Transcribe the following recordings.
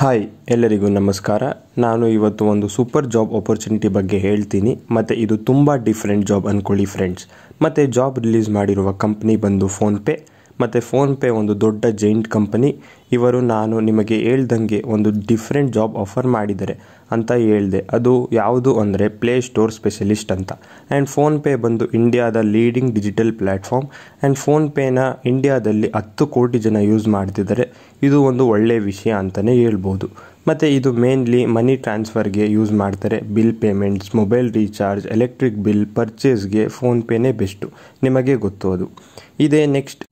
Hi ಎಲ್ಲರಿಗೂ ನಮಸ್ಕಾರ ನಾನು ಇವತ್ತು ಒಂದು ಸೂಪರ್ ಜಾಬ್ ಆಪರ್ಚುನಿಟಿ ಬಗ್ಗೆ ಹೇಳ್ತೀನಿ ಮತ್ತು ಇದು ತುಂಬ ಡಿಫ್ರೆಂಟ್ ಜಾಬ್ ಅಂದ್ಕೊಳ್ಳಿ ಫ್ರೆಂಡ್ಸ್ ಮತ್ತು ಜಾಬ್ ರಿಲೀಸ್ ಮಾಡಿರುವ ಕಂಪ್ನಿ ಬಂದು ಫೋನ್ಪೇ ಮತ್ತು ಫೋನ್ಪೇ ಒಂದು ದೊಡ್ಡ ಜೈಂಟ್ ಕಂಪನಿ ಇವರು ನಾನು ನಿಮಗೆ ಹೇಳ್ದಂಗೆ ಒಂದು ಡಿಫ್ರೆಂಟ್ ಜಾಬ್ ಆಫರ್ ಮಾಡಿದ್ದಾರೆ ಅಂತ ಹೇಳಿದೆ ಅದು ಯಾವುದು ಅಂದರೆ ಪ್ಲೇ ಸ್ಟೋರ್ ಸ್ಪೆಷಲಿಸ್ಟ್ ಅಂತ ಆ್ಯಂಡ್ ಫೋನ್ಪೇ ಬಂದು ಇಂಡಿಯಾದ ಲೀಡಿಂಗ್ ಡಿಜಿಟಲ್ ಪ್ಲ್ಯಾಟ್ಫಾರ್ಮ್ ಆ್ಯಂಡ್ ಫೋನ್ಪೇನ ಇಂಡಿಯಾದಲ್ಲಿ ಹತ್ತು ಕೋಟಿ ಜನ ಯೂಸ್ ಮಾಡ್ತಿದ್ದಾರೆ ಇದು ಒಂದು ಒಳ್ಳೆಯ ವಿಷಯ ಅಂತಲೇ ಹೇಳ್ಬೋದು ಮತ್ತು ಇದು ಮೇನ್ಲಿ ಮನಿ ಟ್ರಾನ್ಸ್ಫರ್ಗೆ ಯೂಸ್ ಮಾಡ್ತಾರೆ bill payments mobile recharge electric bill ಪರ್ಚೇಸ್ಗೆ ಫೋನ್ಪೇನೇ ಬೆಸ್ಟು ನಿಮಗೆ ಗೊತ್ತು ಅದು ಇದೇ ನೆಕ್ಸ್ಟ್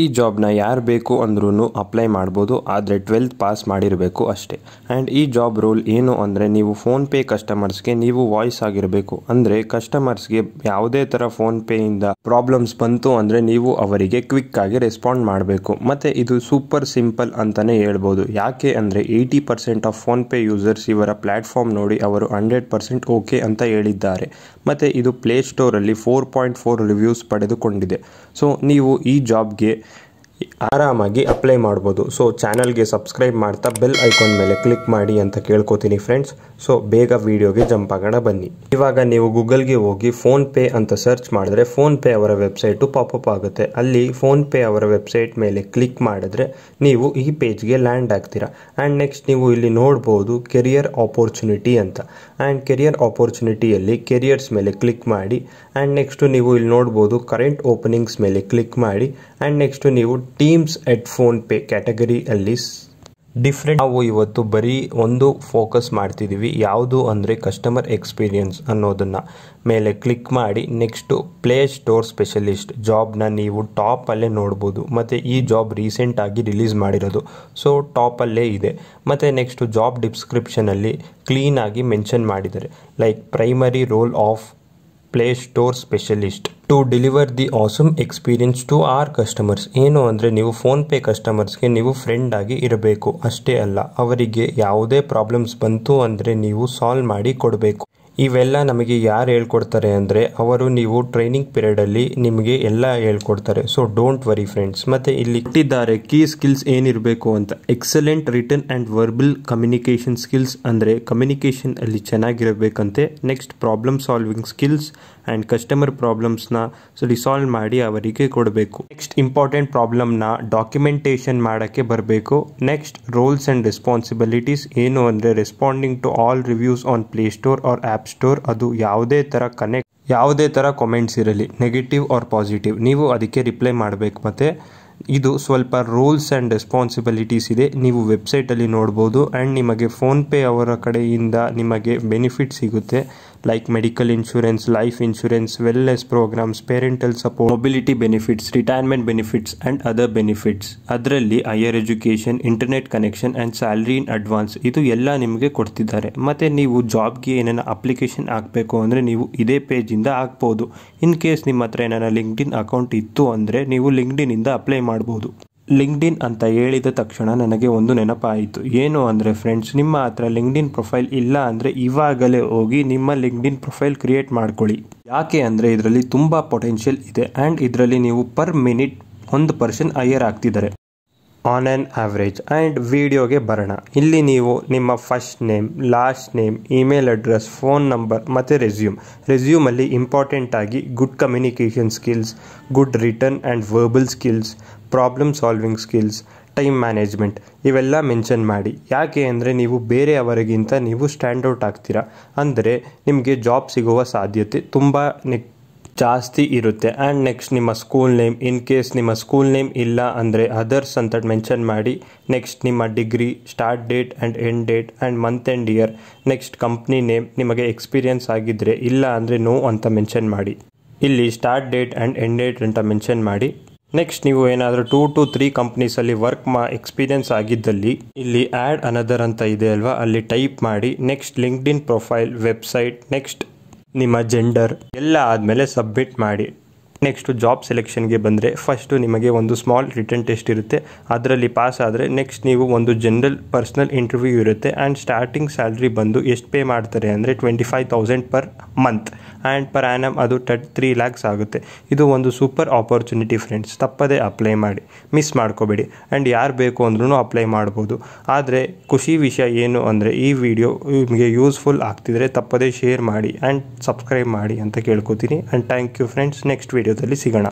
ಈ ಜಾಬ್ನ ಯಾರು ಬೇಕು ಅಂದ್ರೂ ಅಪ್ಲೈ ಮಾಡ್ಬೋದು ಆದರೆ ಟ್ವೆಲ್ತ್ ಪಾಸ್ ಮಾಡಿರಬೇಕು ಅಷ್ಟೇ ಆ್ಯಂಡ್ ಈ ಜಾಬ್ ರೋಲ್ ಏನು ಅಂದರೆ ನೀವು ಫೋನ್ಪೇ ಕಸ್ಟಮರ್ಸ್ಗೆ ನೀವು ವಾಯ್ಸ್ ಆಗಿರಬೇಕು ಅಂದರೆ ಕಸ್ಟಮರ್ಸ್ಗೆ ಯಾವುದೇ ಥರ ಫೋನ್ಪೇಯಿಂದ ಪ್ರಾಬ್ಲಮ್ಸ್ ಬಂತು ಅಂದರೆ ನೀವು ಅವರಿಗೆ ಕ್ವಿಕ್ ಆಗಿ ರೆಸ್ಪಾಂಡ್ ಮಾಡಬೇಕು ಮತ್ತು ಇದು ಸೂಪರ್ ಸಿಂಪಲ್ ಅಂತಲೇ ಹೇಳ್ಬೋದು ಯಾಕೆ ಅಂದರೆ eighty percent of PhonePe users ಇವರ ಪ್ಲಾಟ್ಫಾರ್ಮ್ ನೋಡಿ ಅವರು ಹಂಡ್ರೆಡ್ ಪರ್ಸೆಂಟ್ ಓಕೆ ಅಂತ ಹೇಳಿದ್ದಾರೆ ಮತ್ತು ಇದು ಪ್ಲೇ ಸ್ಟೋರಲ್ಲಿ ಫೋರ್ ಪಾಯಿಂಟ್ ಫೋರ್ ರಿವ್ಯೂಸ್ ಪಡೆದುಕೊಂಡಿದೆ ಸೊ ನೀವು ಈ ಜಾಬ್ಗೆ ಆರಾಮಾಗಿ ಅಪ್ಲೈ ಮಾಡ್ಬೋದು ಸೊ ಚಾನಲ್ಗೆ ಸಬ್ಸ್ಕ್ರೈಬ್ ಮಾಡ್ತಾ ಬೆಲ್ ಐಕಾನ್ ಮೇಲೆ ಕ್ಲಿಕ್ ಮಾಡಿ ಅಂತ ಕೇಳ್ಕೊತೀನಿ ಫ್ರೆಂಡ್ಸ್ ಸೊ ಬೇಗ ವಿಡಿಯೋಗೆ ಜಂಪ್ ಆಗೋಣ ಬನ್ನಿ ಇವಾಗ ನೀವು ಗೂಗಲ್ಗೆ ಹೋಗಿ ಫೋನ್ಪೇ ಅಂತ ಸರ್ಚ್ ಮಾಡಿದ್ರೆ ಫೋನ್ಪೇ ಅವರ ವೆಬ್ಸೈಟು ಪಾಪಪ್ ಆಗುತ್ತೆ ಅಲ್ಲಿ ಫೋನ್ಪೇ ಅವರ ವೆಬ್ಸೈಟ್ ಮೇಲೆ ಕ್ಲಿಕ್ ಮಾಡಿದ್ರೆ ನೀವು ಈ ಪೇಜ್ಗೆ ಲ್ಯಾಂಡ್ ಆಗ್ತೀರಾ ಆ್ಯಂಡ್ ನೆಕ್ಸ್ಟ್ ನೀವು ಇಲ್ಲಿ ನೋಡ್ಬೋದು ಕೆರಿಯರ್ ಆಪರ್ಚುನಿಟಿ ಅಂತ ಆ್ಯಂಡ್ ಕೆರಿಯರ್ ಆಪರ್ಚುನಿಟಿಯಲ್ಲಿ ಕೆರಿಯರ್ಸ್ ಮೇಲೆ ಕ್ಲಿಕ್ ಮಾಡಿ ಆ್ಯಂಡ್ ನೆಕ್ಸ್ಟು ನೀವು ಇಲ್ಲಿ ನೋಡ್ಬೋದು ಕರೆಂಟ್ ಓಪನಿಂಗ್ಸ್ ಮೇಲೆ ಕ್ಲಿಕ್ ಮಾಡಿ ಆ್ಯಂಡ್ ನೆಕ್ಸ್ಟು ನೀವು ಟೀಮ್ಸ್ ಎಟ್ ಫೋನ್ ಪೇ ಕ್ಯಾಟಗರಿಯಲ್ಲಿ ಅಲ್ಲಿ ಡಿಫ್ರೆಂಟ್ ನಾವು ಇವತ್ತು ಬರೀ ಒಂದು ಫೋಕಸ್ ಮಾಡ್ತಿದ್ದೀವಿ ಯಾವುದು ಅಂದರೆ ಕಸ್ಟಮರ್ ಎಕ್ಸ್ಪೀರಿಯನ್ಸ್ ಅನ್ನೋದನ್ನು ಮೇಲೆ ಕ್ಲಿಕ್ ಮಾಡಿ ನೆಕ್ಸ್ಟು ಪ್ಲೇ ಸ್ಟೋರ್ ಸ್ಪೆಷಲಿಸ್ಟ್ ಜಾಬ್ನ ನೀವು ಟಾಪಲ್ಲೇ ನೋಡ್ಬೋದು ಮತ್ತು ಈ ಜಾಬ್ ರೀಸೆಂಟಾಗಿ ರಿಲೀಸ್ ಮಾಡಿರೋದು ಸೊ ಟಾಪಲ್ಲೇ ಇದೆ ಮತ್ತು ನೆಕ್ಸ್ಟು ಜಾಬ್ ಡಿಸ್ಕ್ರಿಪ್ಷನಲ್ಲಿ ಕ್ಲೀನಾಗಿ ಮೆನ್ಷನ್ ಮಾಡಿದ್ದಾರೆ like primary role of play store specialist to deliver the awesome experience to our customers ಏನು ಅಂದರೆ ನೀವು ಫೋನ್ಪೇ ಕಸ್ಟಮರ್ಸ್ಗೆ ನೀವು ಫ್ರೆಂಡ್ ಆಗಿ ಇರಬೇಕು ಅಷ್ಟೇ ಅಲ್ಲ ಅವರಿಗೆ ಯಾವುದೇ ಪ್ರಾಬ್ಲಮ್ಸ್ ಬಂತು ಅಂದರೆ ನೀವು ಸಾಲ್ವ್ ಮಾಡಿ ಕೊಡಬೇಕು ಇವೆಲ್ಲ ನಮಗೆ ಯಾರು ಹೇಳ್ಕೊಡ್ತಾರೆ ಅಂದರೆ ಅವರು ನೀವು ಟ್ರೈನಿಂಗ್ ಪೀರಿಯಡಲ್ಲಿ ನಿಮಗೆ ಎಲ್ಲ ಹೇಳ್ಕೊಡ್ತಾರೆ ಸೊ ಡೋಂಟ್ ವರಿ ಫ್ರೆಂಡ್ಸ್ ಮತ್ತು ಇಲ್ಲಿ ಇಟ್ಟಿದ್ದಾರೆ ಕೀ ಸ್ಕಿಲ್ಸ್ ಏನಿರಬೇಕು ಅಂತ excellent written and verbal communication skills ಅಂದರೆ ಕಮ್ಯುನಿಕೇಷನ್ ಅಲ್ಲಿ ಚೆನ್ನಾಗಿರಬೇಕಂತೆ next problem solving skills and customer ಪ್ರಾಬ್ಲಮ್ಸ್ನ ರಿಸಾಲ್ವ್ ಮಾಡಿ ಅವರಿಗೆ ಕೊಡಬೇಕು ನೆಕ್ಸ್ಟ್ ಇಂಪಾರ್ಟೆಂಟ್ ಪ್ರಾಬ್ಲಮ್ನ ಡಾಕ್ಯುಮೆಂಟೇಷನ್ ಮಾಡೋಕ್ಕೆ ಬರಬೇಕು ನೆಕ್ಸ್ಟ್ ರೋಲ್ಸ್ ಆ್ಯಂಡ್ ರೆಸ್ಪಾನ್ಸಿಬಿಲಿಟೀಸ್ ಏನು ಅಂದರೆ responding to all reviews on play store or app store ಅದು ಯಾವುದೇ ಥರ ಕನೆಕ್ಟ್ ಯಾವುದೇ ಥರ ಕಮೆಂಟ್ಸ್ ಇರಲಿ ನೆಗೆಟಿವ್ ಆರ್ ಪಾಸಿಟಿವ್ ನೀವು ಅದಕ್ಕೆ ರಿಪ್ಲೈ ಮಾಡಬೇಕು ಮತ್ತು ಇದು ಸ್ವಲ್ಪ ರೂಲ್ಸ್ ಆ್ಯಂಡ್ ರೆಸ್ಪಾನ್ಸಿಬಿಲಿಟೀಸ್ ಇದೆ ನೀವು ವೆಬ್ಸೈಟಲ್ಲಿ ನೋಡ್ಬೋದು ಆ್ಯಂಡ್ ನಿಮಗೆ ಫೋನ್ಪೇ ಅವರ ಕಡೆಯಿಂದ ನಿಮಗೆ ಬೆನಿಫಿಟ್ ಸಿಗುತ್ತೆ like medical insurance life insurance wellness programs parental support mobility benefits, retirement benefits and other benefits. ಅದರಲ್ಲಿ higher education internet connection and salary in advance ಇದು ಎಲ್ಲ ನಿಮಗೆ ಕೊಡ್ತಿದ್ದಾರೆ ಮತ್ತು ನೀವು ಜಾಬ್ಗೆ ಏನೇನು ಅಪ್ಲಿಕೇಶನ್ ಹಾಕಬೇಕು ಅಂದರೆ ನೀವು ಇದೇ ಪೇಜಿಂದ ಹಾಕ್ಬೋದು ಇನ್ ಕೇಸ್ ನಿಮ್ಮ ಹತ್ರ ಏನಾರ ಲಿಂಕ್ಡಿನ್ ಅಕೌಂಟ್ ಇತ್ತು ಅಂದರೆ ನೀವು ಇನ್ನಿಂದ ಅಪ್ಲೈ ಮಾಡ್ಬೋದು ಲಿಂಕ್ಡ್ಇನ್ ಅಂತ ಹೇಳಿದ ತಕ್ಷಣ ನನಗೆ ಒಂದು ನೆನಪಾಯಿತು ಏನು ಅಂದರೆ ಫ್ರೆಂಡ್ಸ್ ನಿಮ್ಮ ಹತ್ರ ಲಿಂಕ್ಡಿನ್ ಪ್ರೊಫೈಲ್ ಇಲ್ಲ ಅಂದರೆ ಇವಾಗಲೇ ಹೋಗಿ ನಿಮ್ಮ ಲಿಂಕ್ಡಿನ್ ಪ್ರೊಫೈಲ್ ಕ್ರಿಯೇಟ್ ಮಾಡ್ಕೊಳ್ಳಿ ಯಾಕೆ ಅಂದರೆ ಇದರಲ್ಲಿ ತುಂಬ ಪೊಟೆನ್ಷಿಯಲ್ ಇದೆ ಆ್ಯಂಡ್ ಇದರಲ್ಲಿ ನೀವು ಪರ್ ಮಿನಿಟ್ ಒಂದು ಪರ್ಸನ್ ಹೈಯರ್ ಆಗ್ತಿದ್ದಾರೆ ಆನ್ ಆ್ಯನ್ ಆವ್ರೇಜ್ ಆ್ಯಂಡ್ ವಿಡಿಯೋಗೆ ಬರೋಣ ಇಲ್ಲಿ ನೀವು ನಿಮ್ಮ first name last name email address phone number ಮತ್ತು ರೆಸ್ಯೂಮ್ ರೆಸ್ಯೂಮಲ್ಲಿ ಇಂಪಾರ್ಟೆಂಟಾಗಿ good communication skills good written and verbal skills problem solving skills time management ಇವೆಲ್ಲ ಮೆನ್ಷನ್ ಮಾಡಿ ಯಾಕೆ ಅಂದರೆ ನೀವು ಬೇರೆಯವರಿಗಿಂತ ನೀವು ಸ್ಟ್ಯಾಂಡ್ ಔಟ್ ಆಗ್ತೀರಾ ಅಂದರೆ ನಿಮಗೆ ಜಾಬ್ ಸಿಗುವ ಸಾಧ್ಯತೆ ತುಂಬ ಜಾಸ್ತಿ ಇರುತ್ತೆ ಆ್ಯಂಡ್ ನೆಕ್ಸ್ಟ್ ನಿಮ್ಮ ಸ್ಕೂಲ್ ನೇಮ್ ಇನ್ ಕೇಸ್ ನಿಮ್ಮ ಸ್ಕೂಲ್ ನೇಮ್ ಇಲ್ಲ ಅಂದರೆ ಅದರ್ಸ್ ಅಂತ ಮೆನ್ಷನ್ ಮಾಡಿ ನೆಕ್ಸ್ಟ್ ನಿಮ್ಮ degree start date and end date and month and year next company name ನಿಮಗೆ ಎಕ್ಸ್ಪೀರಿಯನ್ಸ್ ಆಗಿದ್ದರೆ ಇಲ್ಲ ಅಂದರೆ ನೋ ಅಂತ ಮೆನ್ಷನ್ ಮಾಡಿ ಇಲ್ಲಿ start date and end date ಅಂತ ಮೆನ್ಷನ್ ಮಾಡಿ ನೆಕ್ಸ್ಟ್ ನೀವು ಏನಾದರೂ ಟೂ ಟು ತ್ರೀ ಕಂಪ್ನೀಸಲ್ಲಿ ವರ್ಕ್ ಮಾ ಎಕ್ಸ್ಪೀರಿಯನ್ಸ್ ಆಗಿದ್ದಲ್ಲಿ ಇಲ್ಲಿ ಆ್ಯಡ್ ಅನದರ್ ಅಂತ ಇದೆ ಅಲ್ವಾ ಅಲ್ಲಿ ಟೈಪ್ ಮಾಡಿ next LinkedIn profile website next ನಿಮ್ಮ ಜೆಂಡರ್ ಎಲ್ಲ ಆದಮೇಲೆ ಸಬ್ಮಿಟ್ ಮಾಡಿ ನೆಕ್ಸ್ಟು ಜಾಬ್ ಸೆಲೆಕ್ಷನ್ಗೆ ಬಂದರೆ ಫಸ್ಟು ನಿಮಗೆ ಒಂದು ಸ್ಮಾಲ್ ರಿಟರ್ನ್ ಟೆಸ್ಟ್ ಇರುತ್ತೆ ಅದರಲ್ಲಿ ಪಾಸ್ ಆದರೆ ನೆಕ್ಸ್ಟ್ ನೀವು ಒಂದು ಜನರಲ್ ಪರ್ಸ್ನಲ್ ಇಂಟರ್ವ್ಯೂ ಇರುತ್ತೆ ಆ್ಯಂಡ್ ಸ್ಟಾರ್ಟಿಂಗ್ ಸ್ಯಾಲ್ರಿ ಬಂದು ಎಷ್ಟು ಪೇ ಮಾಡ್ತಾರೆ ಅಂದರೆ twenty five thousand per month and per annum ಅದು ಟಟ್ ತ್ರೀ ಲ್ಯಾಕ್ಸ್ ಆಗುತ್ತೆ ಇದು ಒಂದು ಸೂಪರ್ ಆಪರ್ಚುನಿಟಿ ಫ್ರೆಂಡ್ಸ್ ತಪ್ಪದೇ ಅಪ್ಲೈ ಮಾಡಿ ಮಿಸ್ ಮಾಡ್ಕೋಬೇಡಿ ಆ್ಯಂಡ್ ಯಾರು ಬೇಕು ಅಂದ್ರೂ ಅಪ್ಲೈ ಮಾಡ್ಬೋದು ಆದರೆ ಖುಷಿ ವಿಷಯ ಏನು ಅಂದರೆ ಈ ವಿಡಿಯೋ ನಿಮಗೆ ಯೂಸ್ಫುಲ್ ಆಗ್ತಿದ್ರೆ ತಪ್ಪದೇ ಶೇರ್ ಮಾಡಿ ಆ್ಯಂಡ್ ಸಬ್ಸ್ಕ್ರೈಬ್ ಮಾಡಿ ಅಂತ ಕೇಳ್ಕೊತೀನಿ and thank you friends next video video ಸಿಗೋಣ